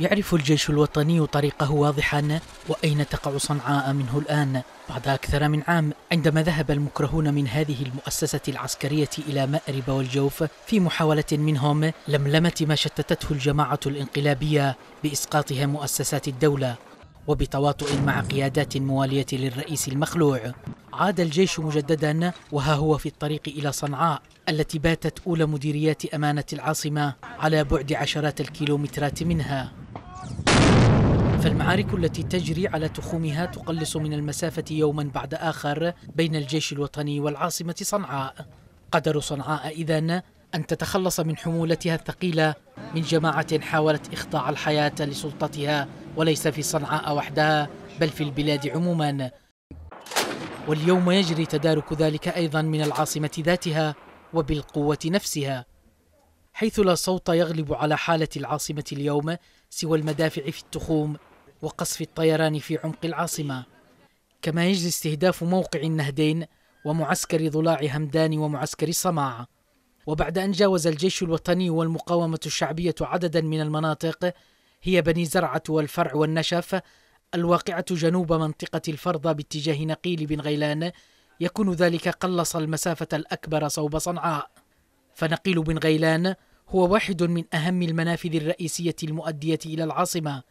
يعرف الجيش الوطني طريقه واضحا وأين تقع صنعاء منه الآن بعد أكثر من عام عندما ذهب المكرهون من هذه المؤسسة العسكرية إلى مأرب والجوف في محاولة منهم لملمة ما شتتته الجماعة الانقلابية بإسقاطها مؤسسات الدولة وبتواطؤ مع قيادات موالية للرئيس المخلوع عاد الجيش مجددا وها هو في الطريق إلى صنعاء التي باتت أولى مديريات أمانة العاصمة على بعد عشرات الكيلومترات منها فالمعارك التي تجري على تخومها تقلص من المسافة يوما بعد آخر بين الجيش الوطني والعاصمة صنعاء قدر صنعاء إذن أن تتخلص من حمولتها الثقيلة من جماعة حاولت إخضاع الحياة لسلطتها وليس في صنعاء وحدها بل في البلاد عموما واليوم يجري تدارك ذلك أيضا من العاصمة ذاتها وبالقوة نفسها حيث لا صوت يغلب على حالة العاصمة اليوم سوى المدافع في التخوم وقصف الطيران في عمق العاصمة كما يجري استهداف موقع النهدين ومعسكر ضلاع همدان ومعسكر صماعة وبعد أن جاوز الجيش الوطني والمقاومة الشعبية عددا من المناطق هي بني زرعة والفرع والنشف الواقعة جنوب منطقة الفرضة باتجاه نقيل بن غيلان يكون ذلك قلص المسافة الأكبر صوب صنعاء فنقيل بن غيلان هو واحد من أهم المنافذ الرئيسية المؤدية إلى العاصمة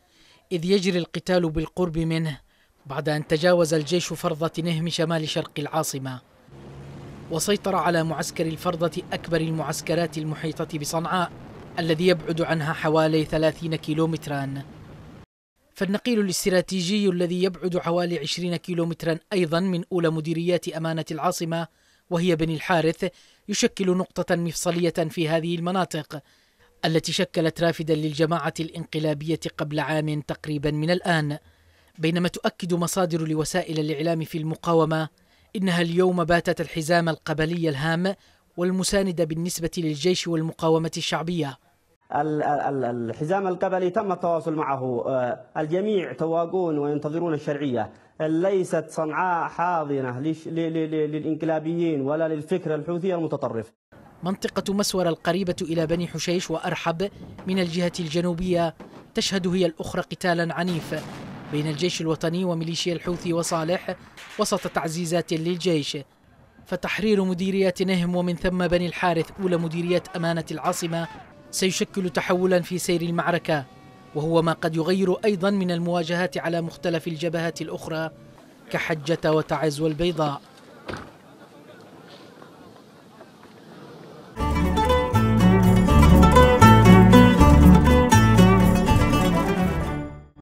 إذ يجري القتال بالقرب منه بعد أن تجاوز الجيش فرضة نهم شمال شرق العاصمة وسيطر على معسكر الفرضة أكبر المعسكرات المحيطة بصنعاء الذي يبعد عنها حوالي 30 كيلومترا فالنقيل الاستراتيجي الذي يبعد حوالي 20 كيلومترا أيضا من أولى مديريات أمانة العاصمة وهي بني الحارث يشكل نقطة مفصلية في هذه المناطق التي شكلت رافدا للجماعه الانقلابيه قبل عام تقريبا من الان بينما تؤكد مصادر لوسائل الاعلام في المقاومه انها اليوم باتت الحزام القبلي الهام والمساند بالنسبه للجيش والمقاومه الشعبيه الحزام القبلي تم التواصل معه آه، الجميع تواقون وينتظرون الشرعية ليست صنعاء حاضنة للإنقلابيين ولا للفكر الحوثي المتطرف منطقة مسور القريبة إلى بني حشيش وأرحب من الجهة الجنوبية تشهد هي الأخرى قتالا عنيف بين الجيش الوطني وميليشيا الحوثي وصالح وسط تعزيزات للجيش فتحرير مديرية نهم ومن ثم بني الحارث أولى مديرية أمانة العاصمة سيشكل تحولا في سير المعركة وهو ما قد يغير أيضا من المواجهات على مختلف الجبهات الأخرى كحجة وتعز والبيضاء